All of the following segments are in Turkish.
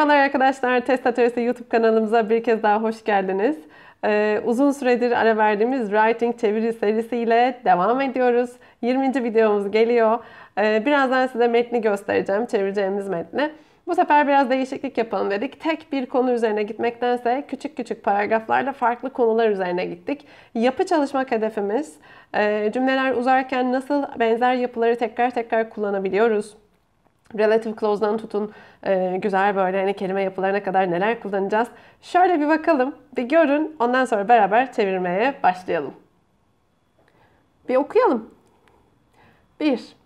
Merhabalar arkadaşlar, Test Atölyesi YouTube kanalımıza bir kez daha hoş geldiniz. Ee, uzun süredir ara verdiğimiz Writing Çeviri serisiyle devam ediyoruz. 20. videomuz geliyor. Ee, birazdan size metni göstereceğim, çevireceğimiz metni. Bu sefer biraz değişiklik yapalım dedik. Tek bir konu üzerine gitmektense küçük küçük paragraflarla farklı konular üzerine gittik. Yapı çalışmak hedefimiz. Ee, cümleler uzarken nasıl benzer yapıları tekrar tekrar kullanabiliyoruz? relative clause'dan tutun e, güzel böyle hani kelime yapılarına kadar neler kullanacağız. Şöyle bir bakalım, bir görün. Ondan sonra beraber çevirmeye başlayalım. Bir okuyalım. 1.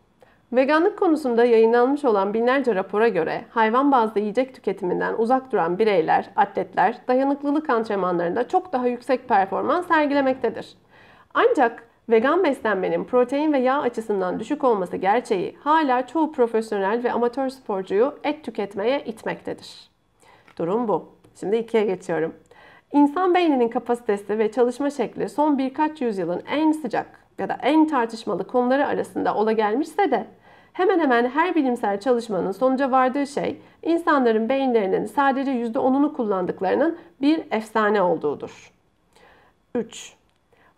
Veganlık konusunda yayınlanmış olan binlerce rapora göre hayvan bazlı yiyecek tüketiminden uzak duran bireyler, atletler dayanıklılık antrenmanlarında çok daha yüksek performans sergilemektedir. Ancak Vegan beslenmenin protein ve yağ açısından düşük olması gerçeği hala çoğu profesyonel ve amatör sporcuyu et tüketmeye itmektedir. Durum bu. Şimdi ikiye geçiyorum. İnsan beyninin kapasitesi ve çalışma şekli son birkaç yüzyılın en sıcak ya da en tartışmalı konuları arasında ola gelmişse de hemen hemen her bilimsel çalışmanın sonuca vardığı şey insanların beyinlerinin sadece %10'unu kullandıklarının bir efsane olduğudur. 3.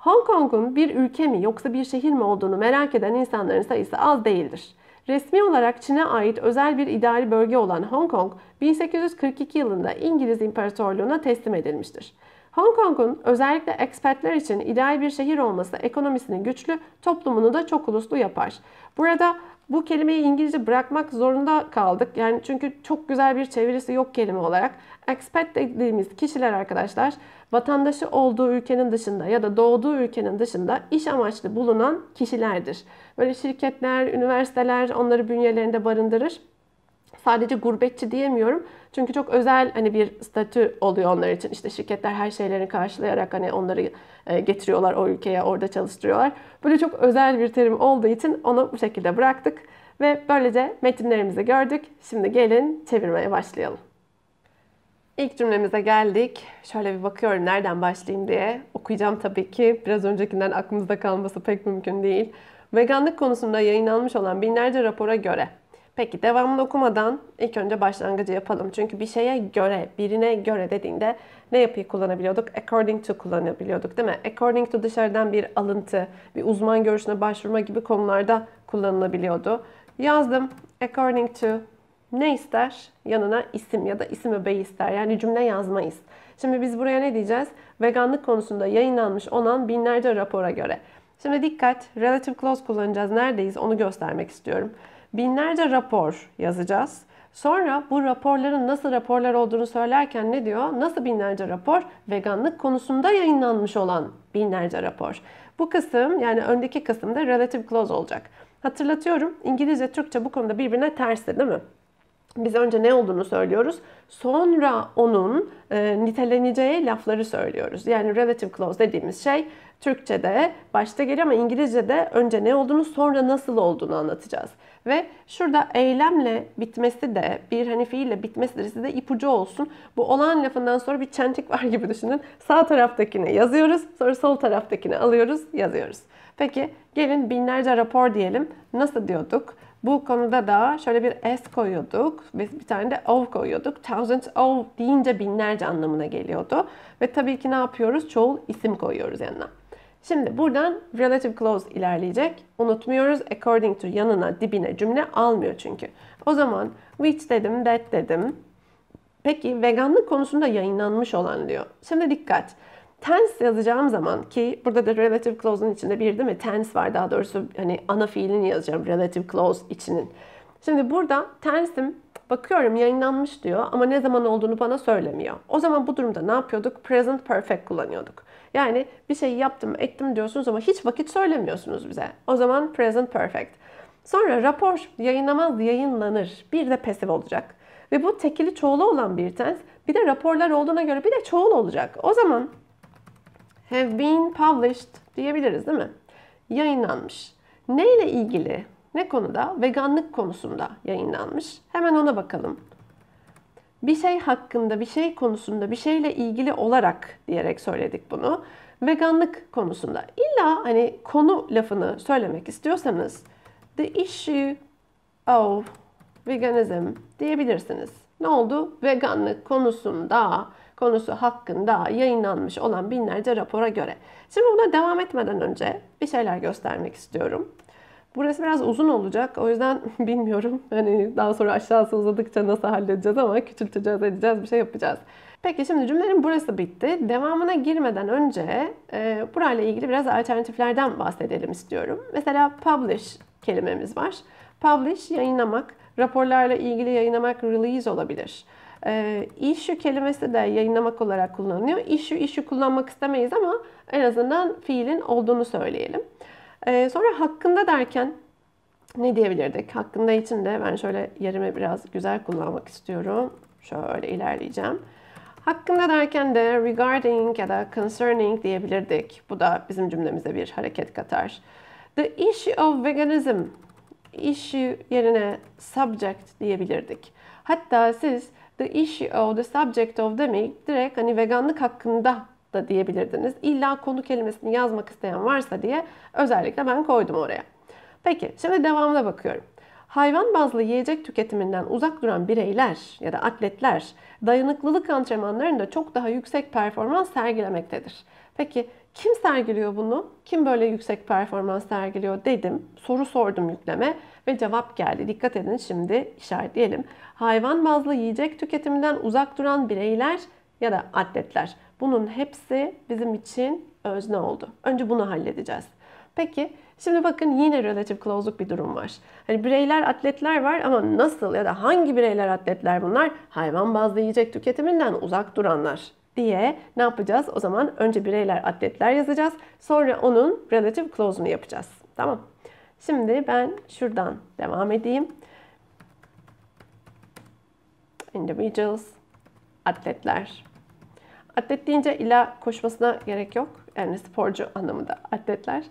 Hong Kong'un bir ülke mi yoksa bir şehir mi olduğunu merak eden insanların sayısı az değildir. Resmi olarak Çin'e ait özel bir idari bölge olan Hong Kong, 1842 yılında İngiliz İmparatorluğu'na teslim edilmiştir. Hong Kong'un özellikle ekspatler için ideal bir şehir olması ekonomisini güçlü, toplumunu da çok uluslu yapar. Burada bu kelimeyi İngilizce bırakmak zorunda kaldık. Yani çünkü çok güzel bir çevirisi yok kelime olarak. Expat dediğimiz kişiler arkadaşlar vatandaşı olduğu ülkenin dışında ya da doğduğu ülkenin dışında iş amaçlı bulunan kişilerdir. Böyle şirketler, üniversiteler onları bünyelerinde barındırır. Sadece gurbetçi diyemiyorum. Çünkü çok özel hani bir statü oluyor onlar için. İşte şirketler her şeylerini karşılayarak hani onları e, getiriyorlar o ülkeye, orada çalıştırıyorlar. Böyle çok özel bir terim olduğu için onu bu şekilde bıraktık ve böylece metinlerimizi gördük. Şimdi gelin çevirmeye başlayalım. İlk cümlemize geldik. Şöyle bir bakıyorum nereden başlayayım diye. Okuyacağım tabii ki. Biraz öncekinden aklımızda kalması pek mümkün değil. Veganlık konusunda yayınlanmış olan binlerce rapora göre Peki devamını okumadan ilk önce başlangıcı yapalım. Çünkü bir şeye göre, birine göre dediğinde ne yapıyı kullanabiliyorduk? According to kullanabiliyorduk değil mi? According to dışarıdan bir alıntı, bir uzman görüşüne başvurma gibi konularda kullanılabiliyordu. Yazdım according to ne ister? Yanına isim ya da isim öbeği ister. Yani cümle yazmayız. Şimdi biz buraya ne diyeceğiz? Veganlık konusunda yayınlanmış olan binlerce rapora göre. Şimdi dikkat, relative clause kullanacağız. Neredeyiz onu göstermek istiyorum. Binlerce rapor yazacağız. Sonra bu raporların nasıl raporlar olduğunu söylerken ne diyor? Nasıl binlerce rapor? Veganlık konusunda yayınlanmış olan binlerce rapor. Bu kısım yani öndeki kısımda relative clause olacak. Hatırlatıyorum İngilizce Türkçe bu konuda birbirine tersi değil mi? Biz önce ne olduğunu söylüyoruz. Sonra onun e, niteleneceği lafları söylüyoruz. Yani relative clause dediğimiz şey Türkçe'de başta geliyor ama İngilizce'de önce ne olduğunu sonra nasıl olduğunu anlatacağız. Ve şurada eylemle bitmesi de bir hani fiille bitmesi de size ipucu olsun. Bu olan lafından sonra bir çentik var gibi düşünün. Sağ taraftakine yazıyoruz, sonra sol taraftakine alıyoruz, yazıyoruz. Peki gelin binlerce rapor diyelim. Nasıl diyorduk? Bu konuda da şöyle bir S koyuyorduk ve bir tane de of koyuyorduk. Thousands of deyince binlerce anlamına geliyordu. Ve tabii ki ne yapıyoruz? Çoğul isim koyuyoruz yanına. Şimdi buradan relative clause ilerleyecek. Unutmuyoruz according to yanına dibine cümle almıyor çünkü. O zaman which dedim, that dedim. Peki veganlık konusunda yayınlanmış olan diyor. Şimdi dikkat. Tense yazacağım zaman ki burada da relative clause'un içinde bir değil mi? Tense var daha doğrusu hani ana fiilini yazacağım relative clause içinin. Şimdi burada tense'im bakıyorum yayınlanmış diyor ama ne zaman olduğunu bana söylemiyor. O zaman bu durumda ne yapıyorduk? Present perfect kullanıyorduk. Yani bir şey yaptım, ettim diyorsunuz ama hiç vakit söylemiyorsunuz bize. O zaman present perfect. Sonra rapor yayınlamaz yayınlanır. Bir de pasif olacak. Ve bu tekili çoğulu olan bir tens. Bir de raporlar olduğuna göre bir de çoğul olacak. O zaman have been published diyebiliriz değil mi? Yayınlanmış. Neyle ilgili? Ne konuda? Veganlık konusunda yayınlanmış. Hemen ona bakalım bir şey hakkında, bir şey konusunda, bir şeyle ilgili olarak diyerek söyledik bunu. Veganlık konusunda İlla hani konu lafını söylemek istiyorsanız the issue of veganism diyebilirsiniz. Ne oldu? Veganlık konusunda, konusu hakkında yayınlanmış olan binlerce rapora göre. Şimdi buna devam etmeden önce bir şeyler göstermek istiyorum. Burası biraz uzun olacak. O yüzden bilmiyorum. Hani daha sonra aşağısı uzadıkça nasıl halledeceğiz ama küçülteceğiz, edeceğiz, bir şey yapacağız. Peki şimdi cümlenin burası bitti. Devamına girmeden önce e, burayla ilgili biraz alternatiflerden bahsedelim istiyorum. Mesela publish kelimemiz var. Publish yayınlamak, raporlarla ilgili yayınlamak release olabilir. E, issue kelimesi de yayınlamak olarak kullanılıyor. Issue, issue kullanmak istemeyiz ama en azından fiilin olduğunu söyleyelim. Ee, sonra hakkında derken ne diyebilirdik? Hakkında için de ben şöyle yerimi biraz güzel kullanmak istiyorum. Şöyle ilerleyeceğim. Hakkında derken de regarding ya da concerning diyebilirdik. Bu da bizim cümlemize bir hareket katar. The issue of veganism issue yerine subject diyebilirdik. Hatta siz the issue of the subject of demeyi direkt hani veganlık hakkında da diyebilirdiniz. İlla konu kelimesini yazmak isteyen varsa diye özellikle ben koydum oraya. Peki şimdi devamına bakıyorum. Hayvan bazlı yiyecek tüketiminden uzak duran bireyler ya da atletler dayanıklılık antrenmanlarında çok daha yüksek performans sergilemektedir. Peki kim sergiliyor bunu? Kim böyle yüksek performans sergiliyor dedim. Soru sordum yükleme ve cevap geldi. Dikkat edin şimdi işaretleyelim. Hayvan bazlı yiyecek tüketiminden uzak duran bireyler ya da atletler bunun hepsi bizim için özne oldu. Önce bunu halledeceğiz. Peki şimdi bakın yine relatif close'luk bir durum var. Hani bireyler atletler var ama nasıl ya da hangi bireyler atletler bunlar? Hayvan bazlı yiyecek tüketiminden uzak duranlar diye ne yapacağız? O zaman önce bireyler atletler yazacağız. Sonra onun relatif clause'unu yapacağız. Tamam. Şimdi ben şuradan devam edeyim. Individuals, atletler. Atlet deyince illa koşmasına gerek yok. Yani sporcu anlamında atletler.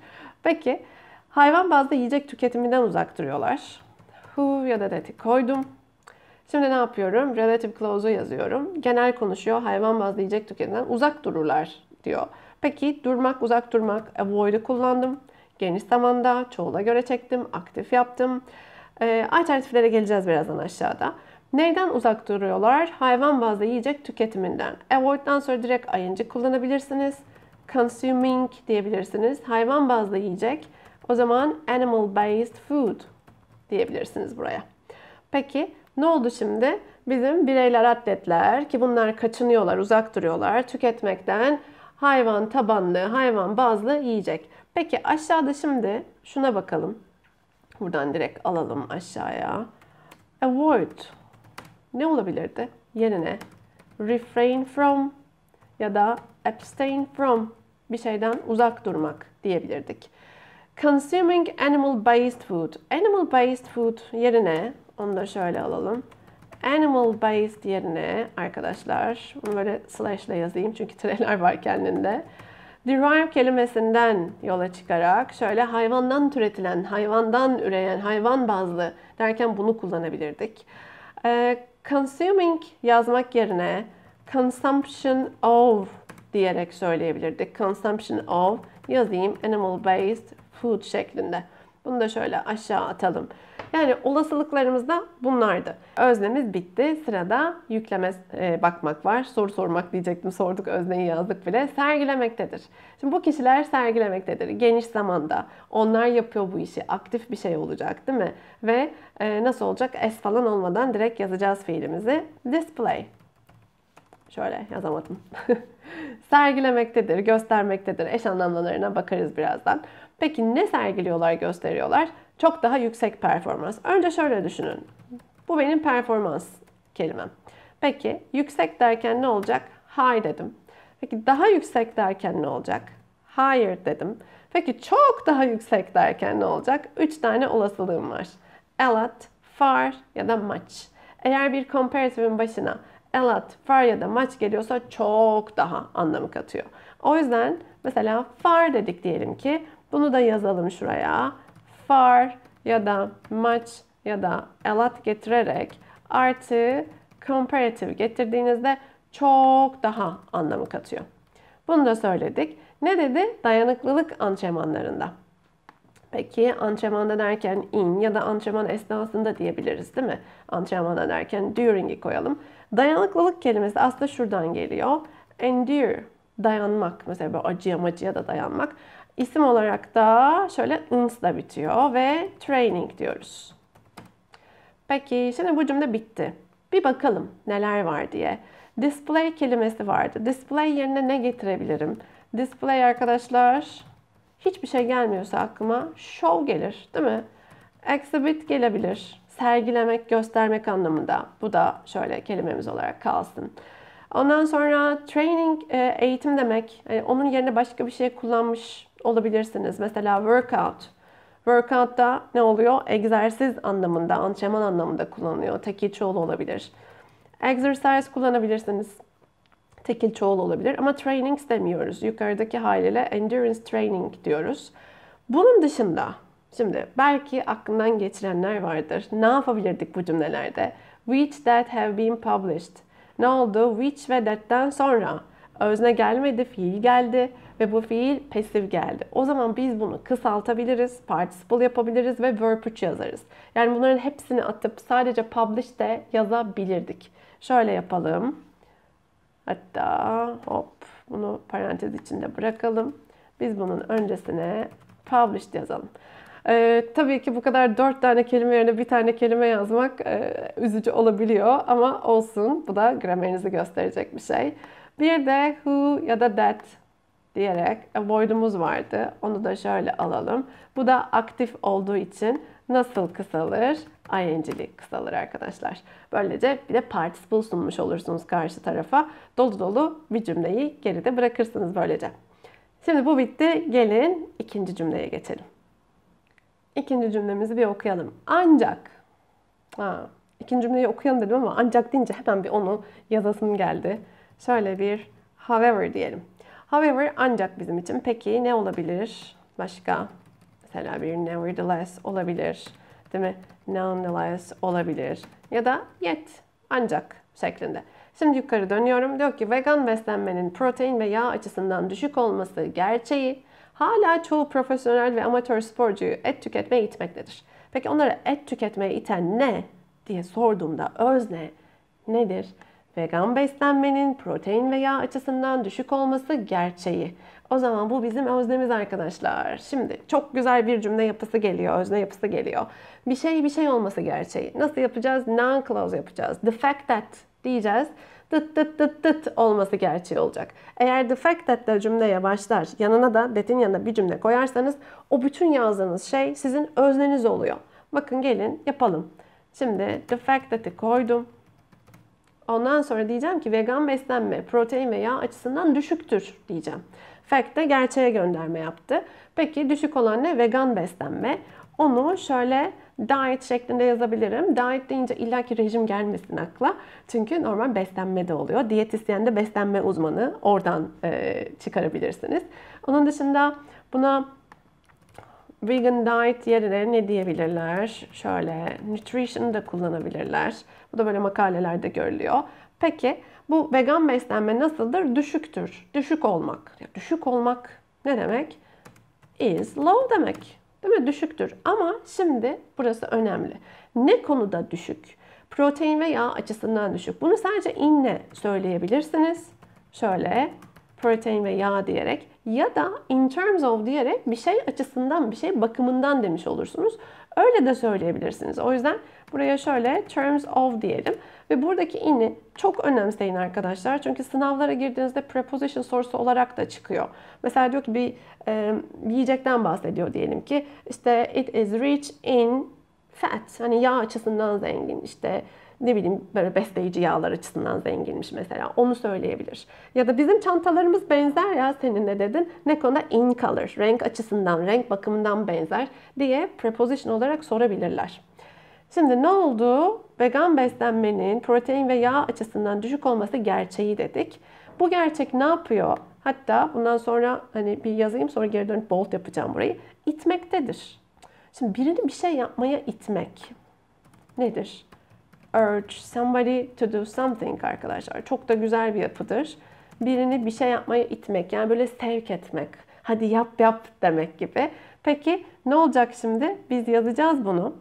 Peki hayvan bazlı yiyecek tüketiminden uzak duruyorlar. Hu ya da that'i koydum. Şimdi ne yapıyorum? Relative clause'u yazıyorum. Genel konuşuyor. Hayvan bazlı yiyecek tüketiminden uzak dururlar diyor. Peki durmak, uzak durmak, avoid'u kullandım. Geniş zamanda, çoğula göre çektim, aktif yaptım. Ee, alternatiflere geleceğiz birazdan aşağıda. Neyden uzak duruyorlar? Hayvan bazlı yiyecek tüketiminden. Avoid'dan sonra direkt ayıncı kullanabilirsiniz. Consuming diyebilirsiniz. Hayvan bazlı yiyecek. O zaman animal based food diyebilirsiniz buraya. Peki ne oldu şimdi? Bizim bireyler atletler ki bunlar kaçınıyorlar, uzak duruyorlar tüketmekten hayvan tabanlı, hayvan bazlı yiyecek. Peki aşağıda şimdi şuna bakalım. Buradan direkt alalım aşağıya. Avoid ne olabilirdi? Yerine refrain from ya da abstain from bir şeyden uzak durmak diyebilirdik. Consuming animal-based food. Animal-based food yerine, onu da şöyle alalım. Animal-based yerine arkadaşlar, bunu böyle slash ile yazayım çünkü treler var kendinde. Derive kelimesinden yola çıkarak şöyle hayvandan türetilen, hayvandan üreyen, hayvan bazlı derken bunu kullanabilirdik. Ee, consuming yazmak yerine consumption of diyerek söyleyebilirdik. Consumption of yazayım animal based food şeklinde. Bunu da şöyle aşağı atalım. Yani olasılıklarımız da bunlardı. Öznemiz bitti. Sırada yükleme e, bakmak var. Soru sormak diyecektim. Sorduk özneyi yazdık bile. Sergilemektedir. Şimdi bu kişiler sergilemektedir. Geniş zamanda. Onlar yapıyor bu işi. Aktif bir şey olacak değil mi? Ve e, nasıl olacak? S falan olmadan direkt yazacağız fiilimizi. Display. Şöyle yazamadım. sergilemektedir, göstermektedir. Eş anlamlarına bakarız birazdan. Peki ne sergiliyorlar, gösteriyorlar? çok daha yüksek performans. Önce şöyle düşünün. Bu benim performans kelimem. Peki yüksek derken ne olacak? High dedim. Peki daha yüksek derken ne olacak? Higher dedim. Peki çok daha yüksek derken ne olacak? 3 tane olasılığım var. A lot, far ya da much. Eğer bir comparative'in başına a lot, far ya da much geliyorsa çok daha anlamı katıyor. O yüzden mesela far dedik diyelim ki bunu da yazalım şuraya far ya da much ya da a lot getirerek artı comparative getirdiğinizde çok daha anlamı katıyor. Bunu da söyledik. Ne dedi? Dayanıklılık antrenmanlarında. Peki antrenmanda derken in ya da antrenman esnasında diyebiliriz değil mi? Antrenmanda derken during'i koyalım. Dayanıklılık kelimesi aslında şuradan geliyor. Endure, dayanmak. Mesela böyle acıya macıya da dayanmak. İsim olarak da şöyle ins da bitiyor ve training diyoruz. Peki şimdi bu cümle bitti. Bir bakalım neler var diye. Display kelimesi vardı. Display yerine ne getirebilirim? Display arkadaşlar hiçbir şey gelmiyorsa aklıma show gelir değil mi? Exhibit gelebilir. Sergilemek, göstermek anlamında. Bu da şöyle kelimemiz olarak kalsın. Ondan sonra training e, eğitim demek. Yani e, onun yerine başka bir şey kullanmış olabilirsiniz. Mesela workout. workout da ne oluyor? Egzersiz anlamında, antrenman anlamında kullanılıyor. Tekil çoğul olabilir. Exercise kullanabilirsiniz. Tekil çoğul olabilir ama training demiyoruz. Yukarıdaki haliyle endurance training diyoruz. Bunun dışında şimdi belki aklından geçirenler vardır. Ne yapabilirdik bu cümlelerde? Which that have been published. Ne oldu? Which ve that'ten sonra özne gelmedi, fiil geldi ve bu fiil pasif geldi. O zaman biz bunu kısaltabiliriz, participle yapabiliriz ve verb 3 yazarız. Yani bunların hepsini atıp sadece publish de yazabilirdik. Şöyle yapalım. Hatta hop bunu parantez içinde bırakalım. Biz bunun öncesine published yazalım. Ee, tabii ki bu kadar dört tane kelime yerine bir tane kelime yazmak e, üzücü olabiliyor ama olsun bu da gramerinizi gösterecek bir şey. Bir de who ya da that diyerek void'umuz e, vardı. Onu da şöyle alalım. Bu da aktif olduğu için nasıl kısalır? ING'li kısalır arkadaşlar. Böylece bir de participle sunmuş olursunuz karşı tarafa. Dolu dolu bir cümleyi geride bırakırsınız böylece. Şimdi bu bitti. Gelin ikinci cümleye geçelim. İkinci cümlemizi bir okuyalım. Ancak ha, ikinci cümleyi okuyalım dedim ama ancak deyince hemen bir onu yazasım geldi. Şöyle bir however diyelim. However ancak bizim için peki ne olabilir? Başka mesela bir nevertheless olabilir. Değil mi? Nonetheless olabilir. Ya da yet ancak şeklinde. Şimdi yukarı dönüyorum. Diyor ki vegan beslenmenin protein ve yağ açısından düşük olması gerçeği hala çoğu profesyonel ve amatör sporcuyu et tüketmeye itmektedir. Peki onlara et tüketmeye iten ne diye sorduğumda özne nedir? vegan beslenmenin protein ve yağ açısından düşük olması gerçeği. O zaman bu bizim öznemiz arkadaşlar. Şimdi çok güzel bir cümle yapısı geliyor, özne yapısı geliyor. Bir şey bir şey olması gerçeği. Nasıl yapacağız? Non clause yapacağız. The fact that diyeceğiz. Dıt dıt dıt dıt olması gerçeği olacak. Eğer the fact that de cümleye başlar, yanına da detin yanına bir cümle koyarsanız o bütün yazdığınız şey sizin özneniz oluyor. Bakın gelin yapalım. Şimdi the fact that'i koydum. Ondan sonra diyeceğim ki vegan beslenme protein veya açısından düşüktür diyeceğim. Fact de gerçeğe gönderme yaptı. Peki düşük olan ne? Vegan beslenme. Onu şöyle diet şeklinde yazabilirim. Diet deyince illaki rejim gelmesin akla. Çünkü normal beslenme de oluyor. Diyetisyen de beslenme uzmanı. Oradan e, çıkarabilirsiniz. Onun dışında buna vegan diet yerine ne diyebilirler? Şöyle nutrition da kullanabilirler. Bu da böyle makalelerde görülüyor. Peki bu vegan beslenme nasıldır? Düşüktür. Düşük olmak. Ya düşük olmak ne demek? Is low demek. Değil mi? Düşüktür. Ama şimdi burası önemli. Ne konuda düşük? Protein ve yağ açısından düşük. Bunu sadece inle söyleyebilirsiniz. Şöyle protein ve yağ diyerek ya da in terms of diyerek bir şey açısından, bir şey bakımından demiş olursunuz. Öyle de söyleyebilirsiniz. O yüzden Buraya şöyle terms of diyelim. Ve buradaki in'i çok önemseyin arkadaşlar. Çünkü sınavlara girdiğinizde preposition sorusu olarak da çıkıyor. Mesela diyor ki bir e, yiyecekten bahsediyor diyelim ki işte it is rich in fat. Hani yağ açısından zengin işte ne bileyim böyle besleyici yağlar açısından zenginmiş mesela. Onu söyleyebilir. Ya da bizim çantalarımız benzer ya senin ne dedin. Ne konuda in color, renk açısından, renk bakımından benzer diye preposition olarak sorabilirler. Şimdi ne oldu? Vegan beslenmenin protein ve yağ açısından düşük olması gerçeği dedik. Bu gerçek ne yapıyor? Hatta bundan sonra hani bir yazayım sonra geri dönüp bolt yapacağım burayı. İtmektedir. Şimdi birini bir şey yapmaya itmek nedir? Urge somebody to do something arkadaşlar. Çok da güzel bir yapıdır. Birini bir şey yapmaya itmek yani böyle sevk etmek. Hadi yap yap demek gibi. Peki ne olacak şimdi? Biz yazacağız bunu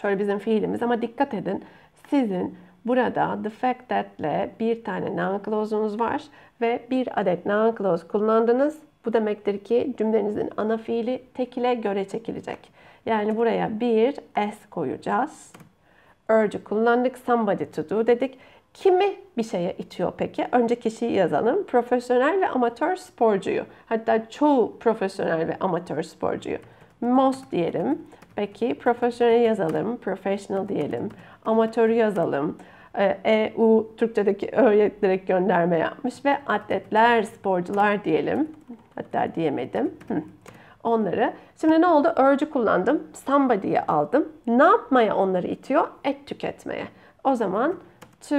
şöyle bizim fiilimiz ama dikkat edin. Sizin burada the fact that'le bir tane noun clause'unuz var ve bir adet noun clause kullandınız. Bu demektir ki cümlenizin ana fiili tekile göre çekilecek. Yani buraya bir s koyacağız. Urge'ü kullandık. Somebody to do dedik. Kimi bir şeye itiyor peki? Önce kişiyi yazalım. Profesyonel ve amatör sporcuyu. Hatta çoğu profesyonel ve amatör sporcuyu. Most diyelim Peki profesyonel yazalım, professional diyelim, amatörü yazalım. EU ee, e Türkçedeki öyle direkt gönderme yapmış ve atletler, sporcular diyelim. Hatta diyemedim. Onları. Şimdi ne oldu? Örcü kullandım. Samba diye aldım. Ne yapmaya onları itiyor? Et tüketmeye. O zaman to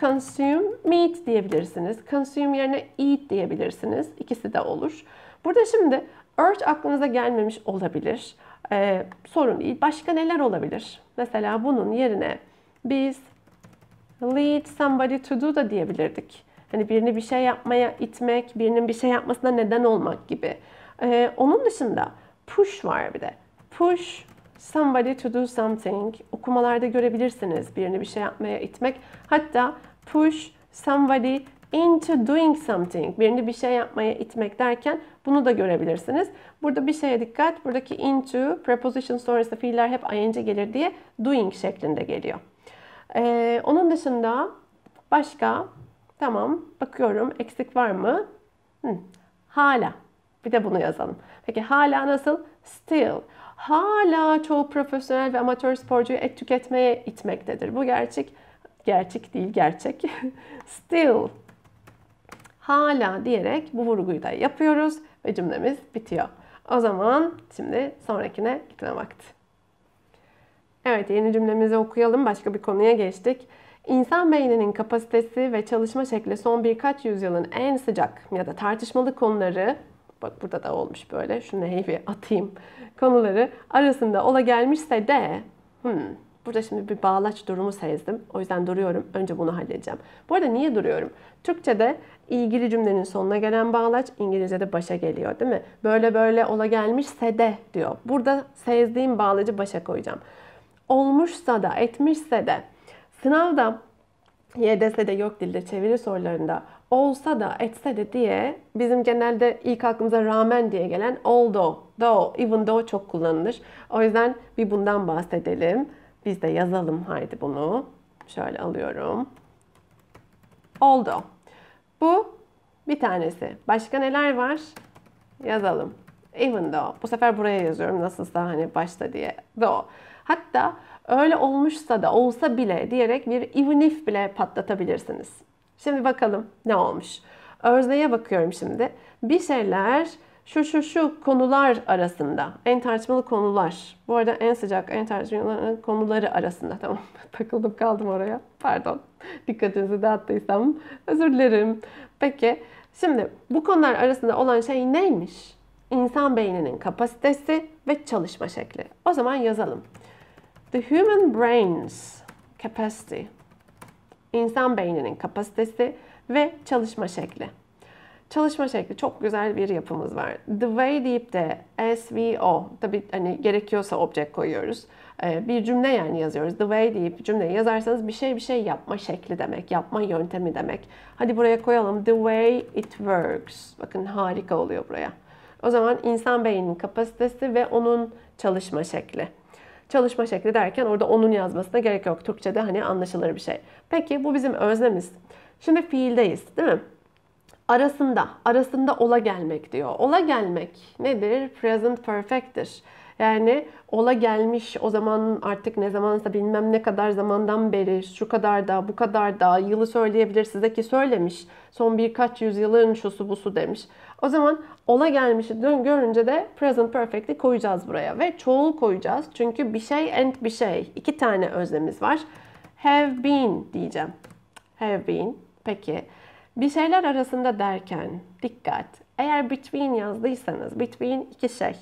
consume meat diyebilirsiniz. Consume yerine eat diyebilirsiniz. İkisi de olur. Burada şimdi urge aklınıza gelmemiş olabilir e, sorun değil. Başka neler olabilir? Mesela bunun yerine biz lead somebody to do da diyebilirdik. Hani birini bir şey yapmaya itmek, birinin bir şey yapmasına neden olmak gibi. Ee, onun dışında push var bir de. Push somebody to do something. Okumalarda görebilirsiniz birini bir şey yapmaya itmek. Hatta push somebody into doing something. Birini bir şey yapmaya itmek derken bunu da görebilirsiniz. Burada bir şeye dikkat. Buradaki into, preposition sonrası fiiller hep ing gelir diye doing şeklinde geliyor. Ee, onun dışında başka, tamam bakıyorum eksik var mı? Hı, hala. Bir de bunu yazalım. Peki hala nasıl? Still. Hala çoğu profesyonel ve amatör sporcuyu et tüketmeye itmektedir. Bu gerçek. Gerçek değil, gerçek. Still. Hala diyerek bu vurguyu da yapıyoruz ve cümlemiz bitiyor. O zaman şimdi sonrakine gitme vakti. Evet yeni cümlemizi okuyalım. Başka bir konuya geçtik. İnsan beyninin kapasitesi ve çalışma şekli son birkaç yüzyılın en sıcak ya da tartışmalı konuları bak burada da olmuş böyle şu neyvi atayım konuları arasında ola gelmişse de hmm, Burada şimdi bir bağlaç durumu sezdim. O yüzden duruyorum. Önce bunu halledeceğim. Bu arada niye duruyorum? Türkçe'de ilgili cümlenin sonuna gelen bağlaç İngilizce'de başa geliyor değil mi? Böyle böyle ola gelmişse de diyor. Burada sezdiğim bağlacı başa koyacağım. Olmuşsa da, etmişse de. Sınavda YDS'de yok dilde çeviri sorularında olsa da etse de diye bizim genelde ilk aklımıza rağmen diye gelen although, though, even though çok kullanılır. O yüzden bir bundan bahsedelim. Biz de yazalım haydi bunu. Şöyle alıyorum. Oldu. Bu bir tanesi. Başka neler var? Yazalım. Even though. Bu sefer buraya yazıyorum. Nasılsa hani başta diye. Though. Hatta öyle olmuşsa da olsa bile diyerek bir even if bile patlatabilirsiniz. Şimdi bakalım ne olmuş. Örneğe bakıyorum şimdi. Bir şeyler şu şu şu konular arasında en tartışmalı konular. Bu arada en sıcak en tartışmalı konuları arasında tamam takıldım kaldım oraya pardon dikkatinizi dağıttıysam özür dilerim. Peki şimdi bu konular arasında olan şey neymiş? İnsan beyninin kapasitesi ve çalışma şekli. O zaman yazalım. The human brain's capacity. İnsan beyninin kapasitesi ve çalışma şekli çalışma şekli çok güzel bir yapımız var. The way deyip de SVO tabi hani gerekiyorsa object koyuyoruz. Ee, bir cümle yani yazıyoruz. The way deyip cümle yazarsanız bir şey bir şey yapma şekli demek, yapma yöntemi demek. Hadi buraya koyalım. The way it works. Bakın harika oluyor buraya. O zaman insan beyninin kapasitesi ve onun çalışma şekli çalışma şekli derken orada onun yazmasına gerek yok. Türkçe'de hani anlaşılır bir şey. Peki bu bizim öznemiz. Şimdi fiildeyiz değil mi? arasında, arasında ola gelmek diyor. Ola gelmek nedir? Present perfect'tir. Yani ola gelmiş o zaman artık ne zamansa bilmem ne kadar zamandan beri şu kadar da bu kadar da yılı söyleyebilir size ki söylemiş. Son birkaç yüzyılın şusu busu demiş. O zaman ola gelmişi görünce de present perfect'i koyacağız buraya ve çoğul koyacağız. Çünkü bir şey and bir şey. iki tane özlemiz var. Have been diyeceğim. Have been. Peki. Bir şeyler arasında derken dikkat. Eğer between yazdıysanız between iki şey,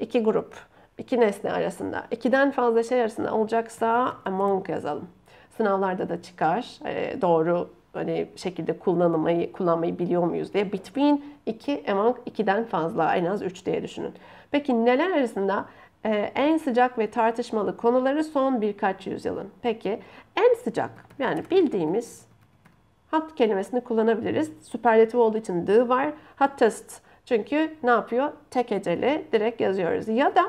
iki grup, iki nesne arasında, ikiden fazla şey arasında olacaksa among yazalım. Sınavlarda da çıkar. E, doğru hani şekilde kullanmayı kullanmayı biliyor muyuz diye. Between iki among 2'den fazla en az üç diye düşünün. Peki neler arasında e, en sıcak ve tartışmalı konuları son birkaç yüzyılın. Peki en sıcak yani bildiğimiz hat kelimesini kullanabiliriz. Süperlatif olduğu için the var. Hottest çünkü ne yapıyor? Tek heceli direkt yazıyoruz. Ya da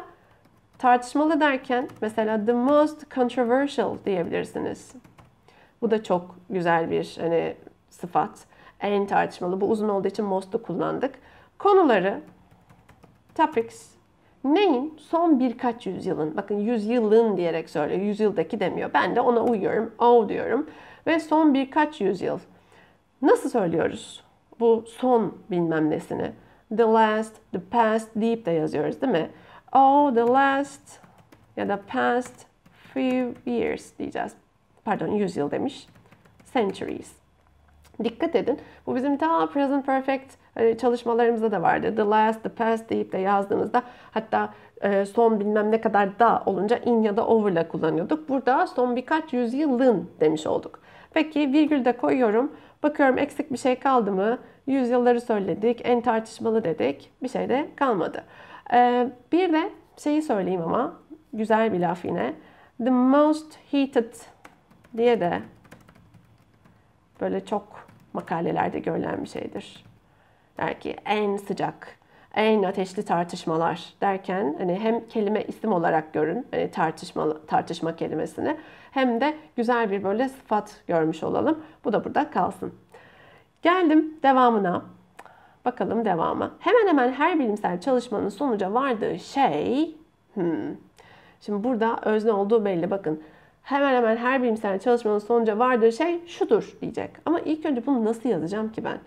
tartışmalı derken mesela the most controversial diyebilirsiniz. Bu da çok güzel bir hani sıfat. En tartışmalı. Bu uzun olduğu için most'u kullandık. Konuları topics neyin son birkaç yüzyılın bakın yüzyılın diyerek söylüyor. Yüzyıldaki demiyor. Ben de ona uyuyorum. O oh diyorum. Ve son birkaç yüzyıl Nasıl söylüyoruz? Bu son bilmem nesini. The last, the past deyip de yazıyoruz değil mi? Oh, the last ya da past few years diyeceğiz. Pardon, yüzyıl demiş. Centuries. Dikkat edin. Bu bizim ta present perfect e, çalışmalarımızda da vardı. The last, the past deyip de yazdığınızda hatta e, son bilmem ne kadar da olunca in ya da over'la kullanıyorduk. Burada son birkaç yüzyılın demiş olduk. Peki virgül de koyuyorum. Bakıyorum eksik bir şey kaldı mı? Yüzyılları söyledik, en tartışmalı dedik. Bir şey de kalmadı. Ee, bir de şeyi söyleyeyim ama güzel bir laf yine. The most heated diye de böyle çok makalelerde görülen bir şeydir. Der ki en sıcak en ateşli tartışmalar derken hani hem kelime isim olarak görün hani tartışma tartışma kelimesini hem de güzel bir böyle sıfat görmüş olalım. Bu da burada kalsın. Geldim devamına. Bakalım devamı. Hemen hemen her bilimsel çalışmanın sonuca vardığı şey hmm. Şimdi burada özne olduğu belli. Bakın hemen hemen her bilimsel çalışmanın sonuca vardığı şey şudur diyecek. Ama ilk önce bunu nasıl yazacağım ki ben?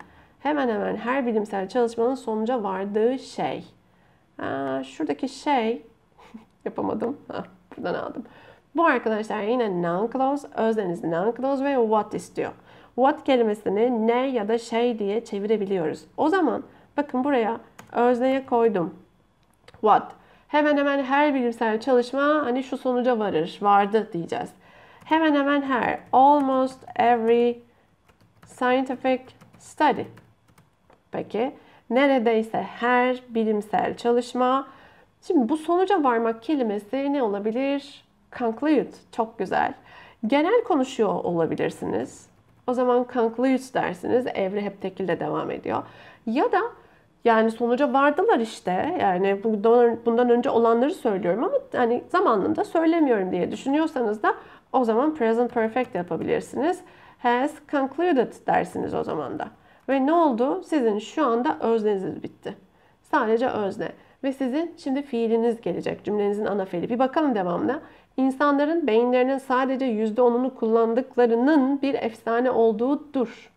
hemen hemen her bilimsel çalışmanın sonuca vardığı şey. Aa, şuradaki şey yapamadım. Ha, buradan aldım. Bu arkadaşlar yine noun clause, özdenizli noun clause ve what istiyor. What kelimesini ne ya da şey diye çevirebiliyoruz. O zaman bakın buraya özneye koydum. What. Hemen hemen her bilimsel çalışma hani şu sonuca varır, vardı diyeceğiz. Hemen hemen her, almost every scientific study peki? Neredeyse her bilimsel çalışma. Şimdi bu sonuca varmak kelimesi ne olabilir? Conclude. Çok güzel. Genel konuşuyor olabilirsiniz. O zaman conclude dersiniz. Evre hep tekilde devam ediyor. Ya da yani sonuca vardılar işte. Yani bundan, önce olanları söylüyorum ama hani zamanında söylemiyorum diye düşünüyorsanız da o zaman present perfect yapabilirsiniz. Has concluded dersiniz o zaman da. Ve ne oldu? Sizin şu anda özneniz bitti. Sadece özne. Ve sizin şimdi fiiliniz gelecek. Cümlenizin ana fiili. Bir bakalım devamına. İnsanların beyinlerinin sadece %10'unu kullandıklarının bir efsane olduğudur.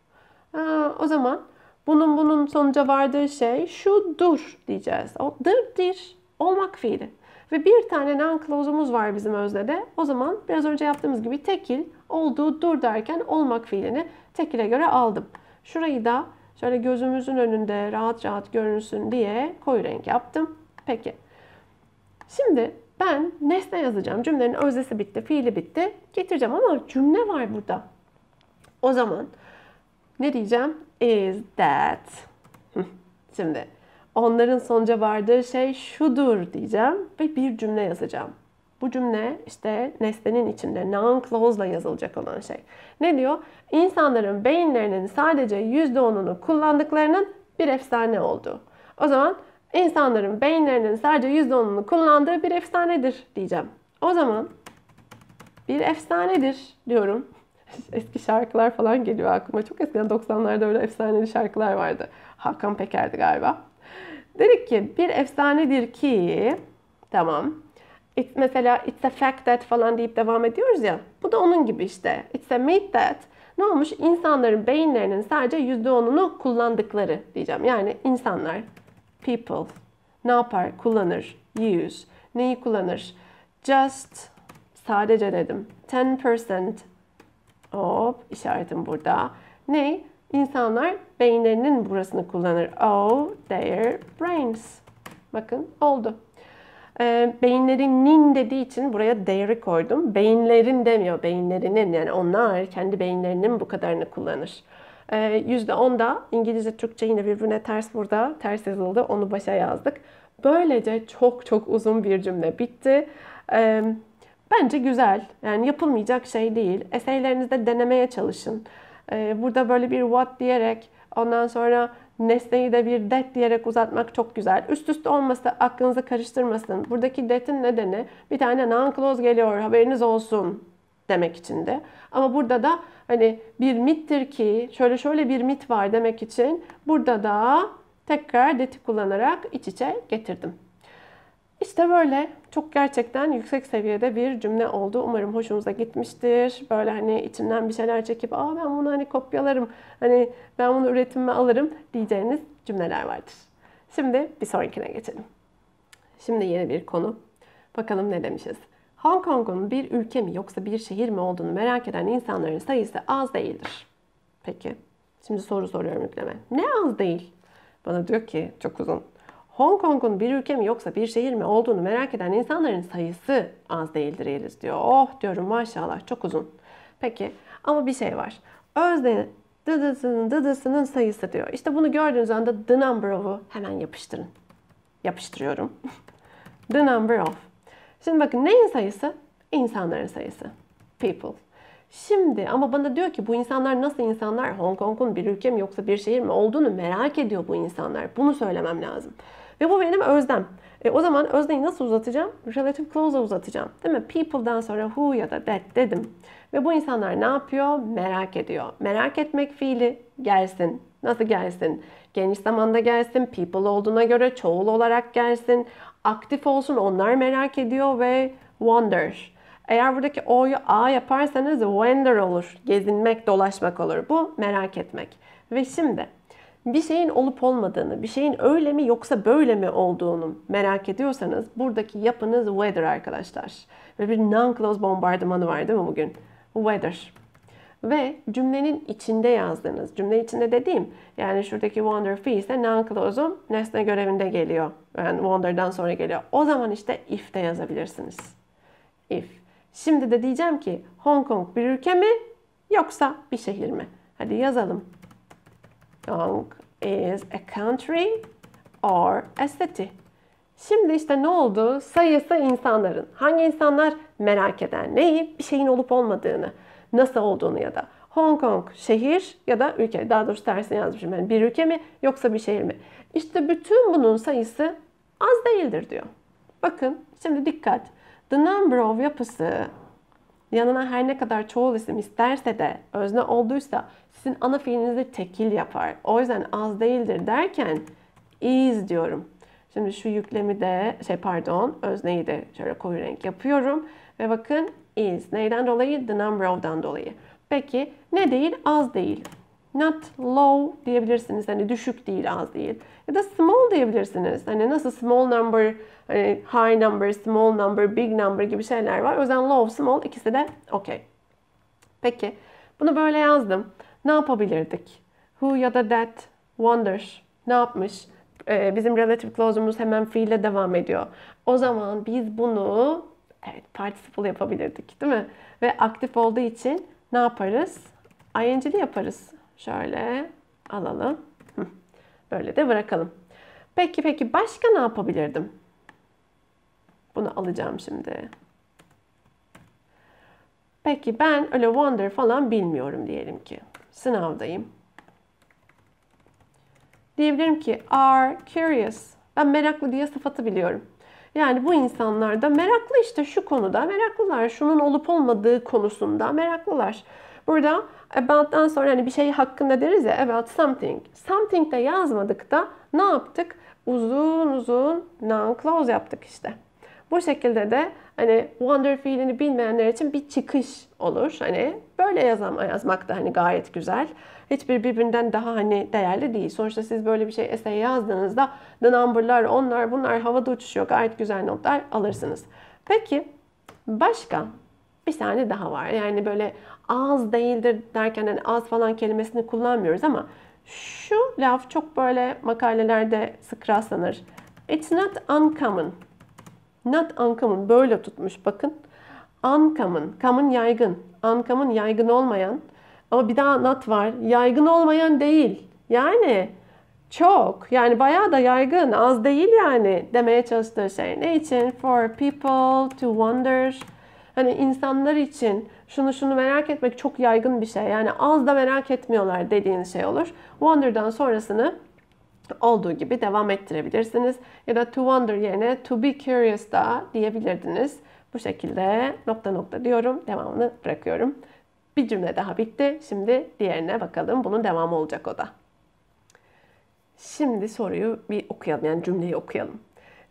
Ha, o zaman bunun bunun sonuca vardığı şey şu dur diyeceğiz. O dırdir. Olmak fiili. Ve bir tane noun clause'umuz var bizim öznede. O zaman biraz önce yaptığımız gibi tekil olduğu dur derken olmak fiilini tekile göre aldım. Şurayı da şöyle gözümüzün önünde rahat rahat görünsün diye koyu renk yaptım. Peki. Şimdi ben nesne yazacağım. Cümlenin öznesi bitti, fiili bitti. Getireceğim ama cümle var burada. O zaman ne diyeceğim? Is that. Şimdi onların sonuca vardığı şey şudur diyeceğim ve bir cümle yazacağım. Bu cümle işte nesnenin içinde noun ile yazılacak olan şey. Ne diyor? İnsanların beyinlerinin sadece %10'unu kullandıklarının bir efsane olduğu. O zaman insanların beyinlerinin sadece %10'unu kullandığı bir efsanedir diyeceğim. O zaman bir efsanedir diyorum. Eski şarkılar falan geliyor aklıma. Çok eskiden 90'larda öyle efsaneli şarkılar vardı. Hakan Peker'di galiba. Dedik ki bir efsanedir ki tamam It's mesela it's a fact that falan deyip devam ediyoruz ya. Bu da onun gibi işte. It's a myth that. Ne olmuş? İnsanların beyinlerinin sadece %10'unu kullandıkları diyeceğim. Yani insanlar, people, ne yapar? Kullanır, use. Neyi kullanır? Just, sadece dedim. 10% hop işaretim burada. Ne? İnsanlar beyinlerinin burasını kullanır. Oh, their brains. Bakın oldu. E, beyinleri nin dediği için buraya değeri koydum. Beyinlerin demiyor, beyinlerinin yani onlar kendi beyinlerinin bu kadarını kullanır. E, %10 da İngilizce Türkçe yine birbirine ters burada. Ters yazıldı. Onu başa yazdık. Böylece çok çok uzun bir cümle bitti. E, bence güzel. Yani yapılmayacak şey değil. Eseylerinizde denemeye çalışın. E, burada böyle bir what diyerek ondan sonra nesneyi de bir det diyerek uzatmak çok güzel. Üst üste olması aklınızı karıştırmasın. Buradaki detin nedeni bir tane noun clause geliyor haberiniz olsun demek için de. Ama burada da hani bir mittir ki şöyle şöyle bir mit var demek için burada da tekrar deti kullanarak iç içe getirdim. İşte böyle çok gerçekten yüksek seviyede bir cümle oldu. Umarım hoşunuza gitmiştir. Böyle hani içinden bir şeyler çekip aa ben bunu hani kopyalarım, hani ben bunu üretimime alırım diyeceğiniz cümleler vardır. Şimdi bir sonrakine geçelim. Şimdi yeni bir konu. Bakalım ne demişiz. Hong Kong'un bir ülke mi yoksa bir şehir mi olduğunu merak eden insanların sayısı az değildir. Peki. Şimdi soru soruyorum yükleme. Ne az değil? Bana diyor ki çok uzun. Hong Kong'un bir ülke mi yoksa bir şehir mi olduğunu merak eden insanların sayısı az değildir Yeliz diyor. Oh diyorum maşallah çok uzun. Peki ama bir şey var. Özde dıdısının dıdısının sayısı diyor. İşte bunu gördüğünüz anda the number of'u hemen yapıştırın. Yapıştırıyorum. the number of. Şimdi bakın neyin sayısı? İnsanların sayısı. People. Şimdi ama bana diyor ki bu insanlar nasıl insanlar? Hong Kong'un bir ülke mi yoksa bir şehir mi olduğunu merak ediyor bu insanlar. Bunu söylemem lazım. Ve bu benim özlem. E, o zaman özneyi nasıl uzatacağım? Relative clause'a uzatacağım. Değil mi? People'dan sonra who ya da that dedim. Ve bu insanlar ne yapıyor? Merak ediyor. Merak etmek fiili gelsin. Nasıl gelsin? Geniş zamanda gelsin, people olduğuna göre çoğul olarak gelsin, aktif olsun, onlar merak ediyor ve wonder. Eğer buradaki o'yu a yaparsanız wonder olur. Gezinmek, dolaşmak olur. Bu merak etmek. Ve şimdi bir şeyin olup olmadığını, bir şeyin öyle mi yoksa böyle mi olduğunu merak ediyorsanız buradaki yapınız weather arkadaşlar. Ve bir non-close bombardımanı var değil mi bugün? Weather. Ve cümlenin içinde yazdığınız, cümle içinde dediğim yani şuradaki wonder fee ise non-close'un nesne görevinde geliyor. Yani wonder'dan sonra geliyor. O zaman işte if de yazabilirsiniz. If. Şimdi de diyeceğim ki Hong Kong bir ülke mi yoksa bir şehir mi? Hadi yazalım. Kong is a country or a city. Şimdi işte ne oldu? Sayısı insanların. Hangi insanlar merak eden neyi? Bir şeyin olup olmadığını, nasıl olduğunu ya da Hong Kong şehir ya da ülke. Daha doğrusu tersini yazmışım. Yani bir ülke mi yoksa bir şehir mi? İşte bütün bunun sayısı az değildir diyor. Bakın şimdi dikkat. The number of yapısı yanına her ne kadar çoğul isim isterse de özne olduysa sizin ana fiilinizde tekil yapar. O yüzden az değildir derken is diyorum. Şimdi şu yüklemi de şey pardon özneyi de şöyle koyu renk yapıyorum. Ve bakın is. Neyden dolayı? The number of'dan dolayı. Peki ne değil? Az değil. Not low diyebilirsiniz. Hani düşük değil, az değil. Ya da small diyebilirsiniz. Hani nasıl small number, hani high number, small number, big number gibi şeyler var. O yüzden low, small ikisi de okey. Peki. Bunu böyle yazdım ne yapabilirdik? Who ya da that, wonders, ne yapmış? Ee, bizim relative clause'umuz hemen fiille devam ediyor. O zaman biz bunu evet participle yapabilirdik değil mi? Ve aktif olduğu için ne yaparız? ING'li yaparız. Şöyle alalım. Böyle de bırakalım. Peki peki başka ne yapabilirdim? Bunu alacağım şimdi. Peki ben öyle wonder falan bilmiyorum diyelim ki sınavdayım. Diyebilirim ki are curious. Ben meraklı diye sıfatı biliyorum. Yani bu insanlar da meraklı işte şu konuda, meraklılar şunun olup olmadığı konusunda meraklılar. Burada about'tan sonra hani bir şey hakkında deriz ya about something. Something de yazmadık da ne yaptık? Uzun uzun noun clause yaptık işte. Bu şekilde de hani wonder fiilini bilmeyenler için bir çıkış olur. Hani böyle yazam, yazmak da hani gayet güzel. Hiçbir birbirinden daha hani değerli değil. Sonuçta siz böyle bir şey essay yazdığınızda the number'lar, onlar, bunlar havada uçuşuyor. Gayet güzel notlar alırsınız. Peki başka bir tane daha var. Yani böyle az değildir derken hani az falan kelimesini kullanmıyoruz ama şu laf çok böyle makalelerde sık rastlanır. It's not uncommon Not uncommon böyle tutmuş bakın. Uncommon, common yaygın. Uncommon yaygın olmayan. Ama bir daha not var. Yaygın olmayan değil. Yani çok yani bayağı da yaygın az değil yani demeye çalıştığı şey ne için? For people to wonder hani insanlar için şunu şunu merak etmek çok yaygın bir şey yani az da merak etmiyorlar dediğin şey olur. Wonder'dan sonrasını olduğu gibi devam ettirebilirsiniz. Ya da to wonder yerine to be curious da diyebilirdiniz. Bu şekilde nokta nokta diyorum. Devamını bırakıyorum. Bir cümle daha bitti. Şimdi diğerine bakalım. Bunun devamı olacak o da. Şimdi soruyu bir okuyalım. Yani cümleyi okuyalım.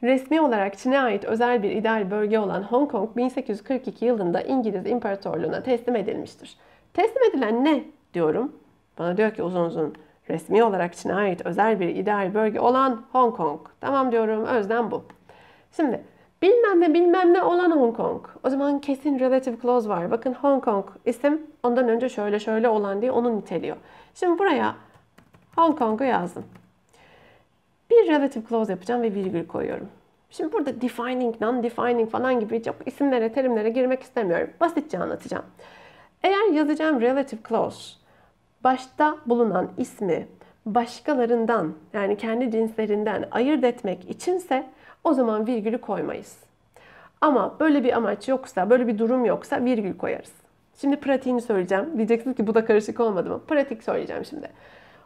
Resmi olarak Çin'e ait özel bir ideal bölge olan Hong Kong 1842 yılında İngiliz İmparatorluğu'na teslim edilmiştir. Teslim edilen ne diyorum. Bana diyor ki uzun uzun resmi olarak Çin'e ait özel bir idari bölge olan Hong Kong. Tamam diyorum özden bu. Şimdi bilmem ne bilmem ne olan Hong Kong. O zaman kesin relative clause var. Bakın Hong Kong isim ondan önce şöyle şöyle olan diye onu niteliyor. Şimdi buraya Hong Kong'u yazdım. Bir relative clause yapacağım ve virgül koyuyorum. Şimdi burada defining, non-defining falan gibi çok isimlere, terimlere girmek istemiyorum. Basitçe anlatacağım. Eğer yazacağım relative clause başta bulunan ismi başkalarından yani kendi cinslerinden ayırt etmek içinse o zaman virgülü koymayız. Ama böyle bir amaç yoksa, böyle bir durum yoksa virgül koyarız. Şimdi pratiğini söyleyeceğim. Diyeceksiniz ki bu da karışık olmadı mı? Pratik söyleyeceğim şimdi.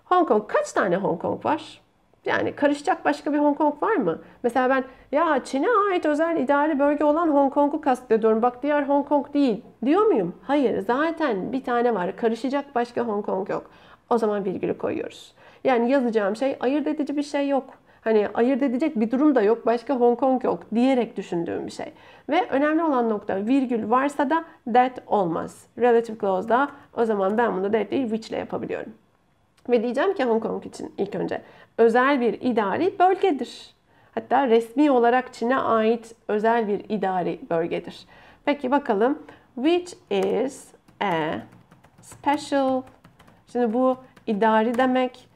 Hong Kong kaç tane Hong Kong var? Yani karışacak başka bir Hong Kong var mı? Mesela ben ya Çin'e ait özel idari bölge olan Hong Kong'u kastediyorum. Bak diğer Hong Kong değil diyor muyum? Hayır zaten bir tane var. Karışacak başka Hong Kong yok. O zaman virgülü koyuyoruz. Yani yazacağım şey ayırt edici bir şey yok. Hani ayırt edecek bir durum da yok, başka Hong Kong yok diyerek düşündüğüm bir şey. Ve önemli olan nokta virgül varsa da that olmaz. Relative clause'da o zaman ben bunu that değil which ile yapabiliyorum. Ve diyeceğim ki Hong Kong için ilk önce özel bir idari bölgedir. Hatta resmi olarak Çin'e ait özel bir idari bölgedir. Peki bakalım which is a special Şimdi bu idari demek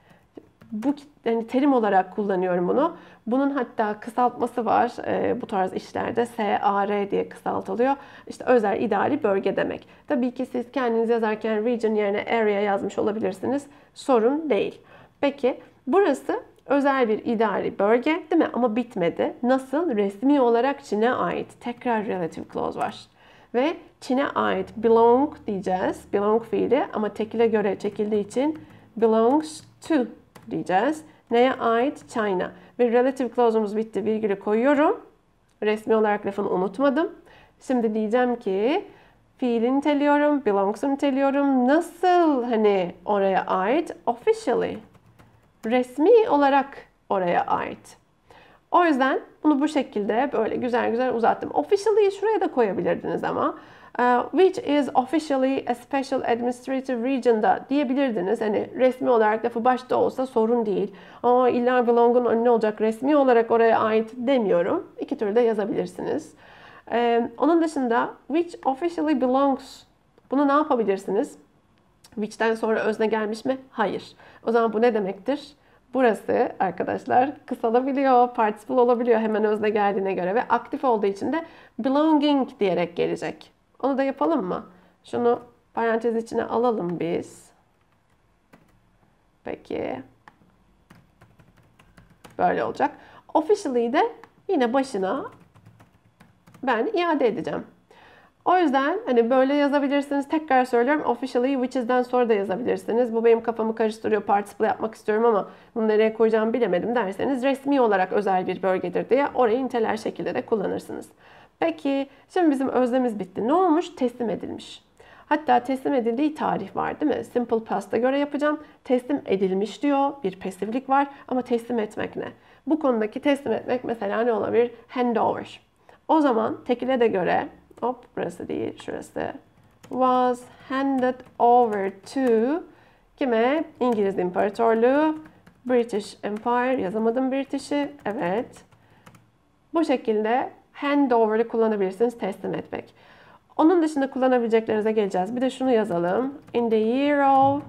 bu yani terim olarak kullanıyorum bunu. Bunun hatta kısaltması var. E, bu tarz işlerde SAR diye kısaltılıyor. İşte özel idari bölge demek. Tabii ki siz kendiniz yazarken region yerine area yazmış olabilirsiniz. Sorun değil. Peki Burası özel bir idari bölge değil mi? Ama bitmedi. Nasıl? Resmi olarak Çin'e ait. Tekrar relative clause var. Ve Çin'e ait belong diyeceğiz. Belong fiili ama tekile göre çekildiği için belongs to diyeceğiz. Neye ait? China. Ve relative clause'umuz bitti. Virgülü koyuyorum. Resmi olarak lafını unutmadım. Şimdi diyeceğim ki fiilini teliyorum, belongs'u niteliyorum. Nasıl hani oraya ait? Officially resmi olarak oraya ait. O yüzden bunu bu şekilde böyle güzel güzel uzattım. Officially'yi şuraya da koyabilirdiniz ama. Uh, which is officially a special administrative region da diyebilirdiniz. Hani resmi olarak lafı başta olsa sorun değil. Ama illa belong'un önüne olacak resmi olarak oraya ait demiyorum. İki türlü de yazabilirsiniz. Ee, onun dışında which officially belongs bunu ne yapabilirsiniz? which'ten sonra özne gelmiş mi? Hayır. O zaman bu ne demektir? Burası arkadaşlar kısalabiliyor, participle olabiliyor hemen özne geldiğine göre ve aktif olduğu için de belonging diyerek gelecek. Onu da yapalım mı? Şunu parantez içine alalım biz. Peki. Böyle olacak. Officially de yine başına ben iade edeceğim. O yüzden hani böyle yazabilirsiniz. Tekrar söylüyorum officially which is'den sonra da yazabilirsiniz. Bu benim kafamı karıştırıyor. Participle yapmak istiyorum ama bunu nereye koyacağımı bilemedim derseniz resmi olarak özel bir bölgedir diye orayı inteler şekilde de kullanırsınız. Peki şimdi bizim özlemiz bitti. Ne olmuş? Teslim edilmiş. Hatta teslim edildiği tarih var değil mi? Simple past'a göre yapacağım. Teslim edilmiş diyor. Bir pasiflik var ama teslim etmek ne? Bu konudaki teslim etmek mesela ne olabilir? Handover. O zaman tekile de göre Hop burası değil şurası. Was handed over to kime? İngiliz İmparatorluğu. British Empire yazamadım British'i. Evet. Bu şekilde hand over'ı kullanabilirsiniz teslim etmek. Onun dışında kullanabileceklerinize geleceğiz. Bir de şunu yazalım. In the year of.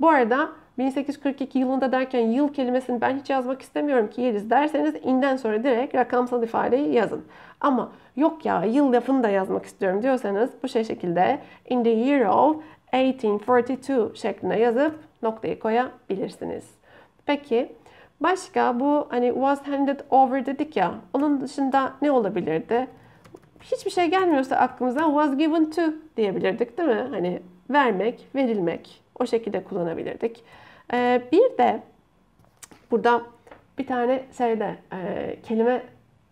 Bu arada 1842 yılında derken yıl kelimesini ben hiç yazmak istemiyorum ki yeriz derseniz inden sonra direkt rakamsal ifadeyi yazın. Ama yok ya yıl lafını da yazmak istiyorum diyorsanız bu şey şekilde in the year of 1842 şeklinde yazıp noktayı koyabilirsiniz. Peki başka bu hani was handed over dedik ya onun dışında ne olabilirdi? Hiçbir şey gelmiyorsa aklımıza was given to diyebilirdik değil mi? Hani vermek, verilmek o şekilde kullanabilirdik. E, bir de burada bir tane şeyde e, kelime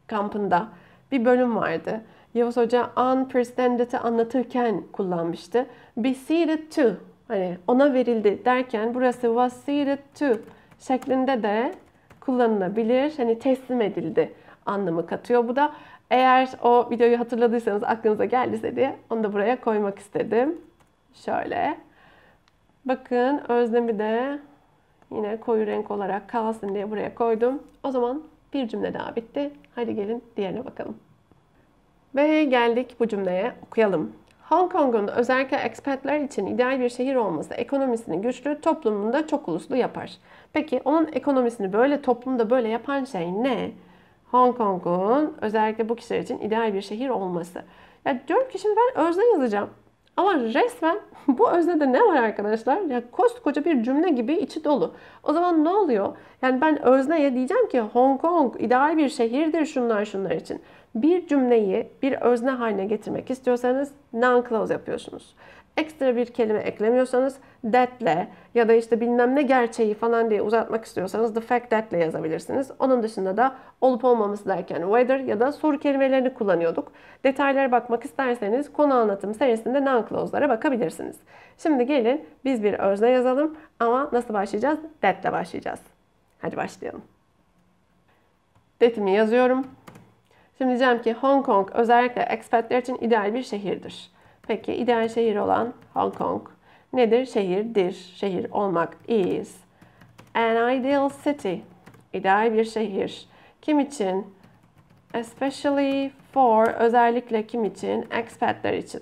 kampında bir bölüm vardı. Yavuz Hoca unprecedented anlatırken kullanmıştı. Be seated to hani ona verildi derken burası was seated to şeklinde de kullanılabilir. Hani teslim edildi anlamı katıyor. Bu da eğer o videoyu hatırladıysanız aklınıza geldiyse diye onu da buraya koymak istedim. Şöyle. Bakın Özlem'i de Yine koyu renk olarak kalsın diye buraya koydum. O zaman bir cümle daha bitti. Hadi gelin diğerine bakalım. Ve geldik bu cümleye okuyalım. Hong Kong'un özellikle ekspatlar için ideal bir şehir olması ekonomisini güçlü, toplumunu da çok uluslu yapar. Peki onun ekonomisini böyle toplumda böyle yapan şey ne? Hong Kong'un özellikle bu kişiler için ideal bir şehir olması. Ya diyorum ki şimdi ben özne yazacağım. Ama resmen bu öznede ne var arkadaşlar? Ya koskoca bir cümle gibi içi dolu. O zaman ne oluyor? Yani ben özneye diyeceğim ki Hong Kong ideal bir şehirdir şunlar şunlar için. Bir cümleyi bir özne haline getirmek istiyorsanız non-clause yapıyorsunuz ekstra bir kelime eklemiyorsanız that'le ya da işte bilmem ne gerçeği falan diye uzatmak istiyorsanız the fact that'le yazabilirsiniz. Onun dışında da olup olmaması derken whether ya da soru kelimelerini kullanıyorduk. Detaylara bakmak isterseniz konu anlatım serisinde non-clause'lara bakabilirsiniz. Şimdi gelin biz bir özne yazalım ama nasıl başlayacağız? That'le başlayacağız. Hadi başlayalım. That'imi yazıyorum. Şimdi diyeceğim ki Hong Kong özellikle expatler için ideal bir şehirdir. Peki ideal şehir olan Hong Kong nedir? Şehirdir. Şehir olmak is. An ideal city. İdeal bir şehir. Kim için? Especially for özellikle kim için? Expatler için.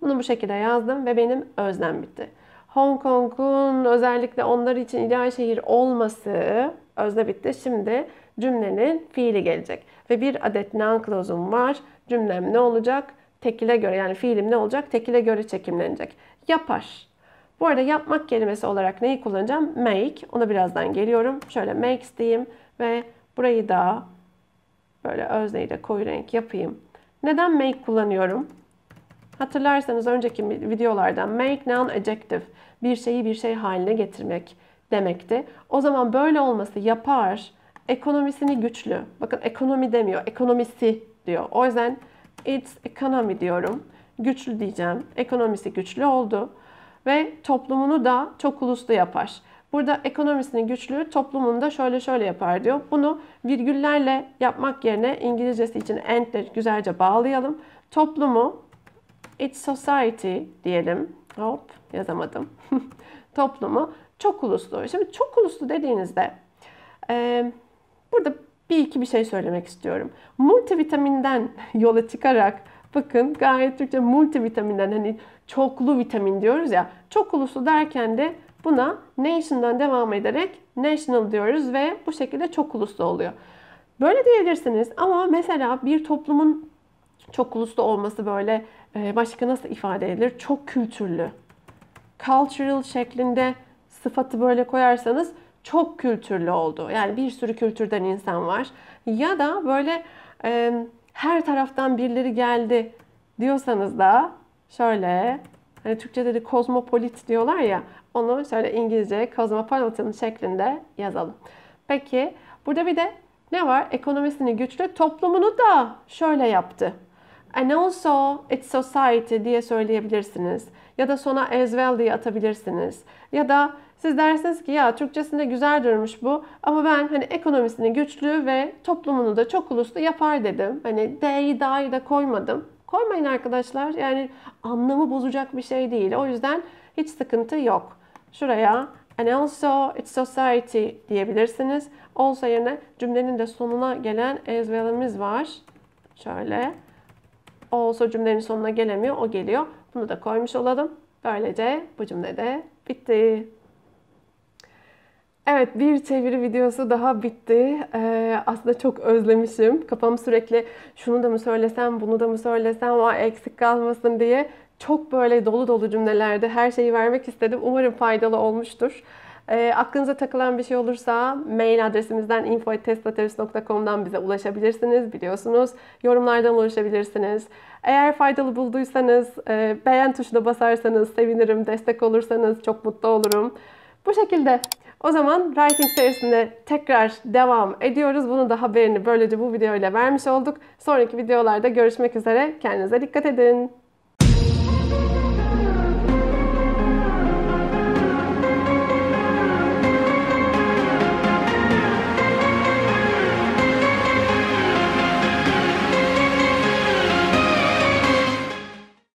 Bunu bu şekilde yazdım ve benim özlem bitti. Hong Kong'un özellikle onlar için ideal şehir olması özde bitti. Şimdi cümlenin fiili gelecek. Ve bir adet noun clause'um var. Cümlem ne olacak? tekile göre yani fiilim ne olacak? Tekile göre çekimlenecek. Yapar. Bu arada yapmak kelimesi olarak neyi kullanacağım? Make. Ona birazdan geliyorum. Şöyle makes diyeyim ve burayı da böyle özneyi de koyu renk yapayım. Neden make kullanıyorum? Hatırlarsanız önceki videolardan make noun adjective bir şeyi bir şey haline getirmek demekti. O zaman böyle olması yapar ekonomisini güçlü. Bakın ekonomi demiyor, ekonomisi diyor. O yüzden It's economy diyorum. Güçlü diyeceğim. Ekonomisi güçlü oldu ve toplumunu da çok uluslu yapar. Burada ekonomisinin güçlü güçlüğü da şöyle şöyle yapar diyor. Bunu virgüllerle yapmak yerine İngilizcesi için endle güzelce bağlayalım. Toplumu its society diyelim. Hop yazamadım. Toplumu çok uluslu. Şimdi çok uluslu dediğinizde e, burada bir iki bir şey söylemek istiyorum. Multivitaminden yola çıkarak bakın gayet Türkçe multivitaminden hani çoklu vitamin diyoruz ya. Çoklusu derken de buna nation'dan devam ederek national diyoruz ve bu şekilde çokluslu oluyor. Böyle diyebilirsiniz ama mesela bir toplumun çok uluslu olması böyle e, başka nasıl ifade edilir? Çok kültürlü. Cultural şeklinde sıfatı böyle koyarsanız çok kültürlü oldu. Yani bir sürü kültürden insan var. Ya da böyle e, her taraftan birileri geldi diyorsanız da şöyle hani Türkçe'de de kozmopolit diyorlar ya onu şöyle İngilizce kozmopolitan şeklinde yazalım. Peki burada bir de ne var? Ekonomisini güçlü, toplumunu da şöyle yaptı. And also its society diye söyleyebilirsiniz ya da sona as well diye atabilirsiniz. Ya da siz dersiniz ki ya Türkçesinde güzel durmuş bu ama ben hani ekonomisini güçlü ve toplumunu da çok uluslu yapar dedim. Hani D'yi dahi de koymadım. Koymayın arkadaşlar. Yani anlamı bozacak bir şey değil. O yüzden hiç sıkıntı yok. Şuraya and also it's society diyebilirsiniz. Also yerine cümlenin de sonuna gelen as well'imiz var. Şöyle. Also cümlenin sonuna gelemiyor. O geliyor. Bunu da koymuş olalım. Böylece bu cümle de bitti. Evet bir çeviri videosu daha bitti. Ee, aslında çok özlemişim. Kafam sürekli şunu da mı söylesem, bunu da mı söylesem, ama eksik kalmasın diye çok böyle dolu dolu cümlelerde her şeyi vermek istedim. Umarım faydalı olmuştur. E, aklınıza takılan bir şey olursa mail adresimizden info.teslaterist.com'dan bize ulaşabilirsiniz biliyorsunuz. Yorumlardan ulaşabilirsiniz. Eğer faydalı bulduysanız e, beğen tuşuna basarsanız sevinirim, destek olursanız çok mutlu olurum. Bu şekilde o zaman writing serisinde tekrar devam ediyoruz. Bunun da haberini böylece bu videoyla vermiş olduk. Sonraki videolarda görüşmek üzere. Kendinize dikkat edin.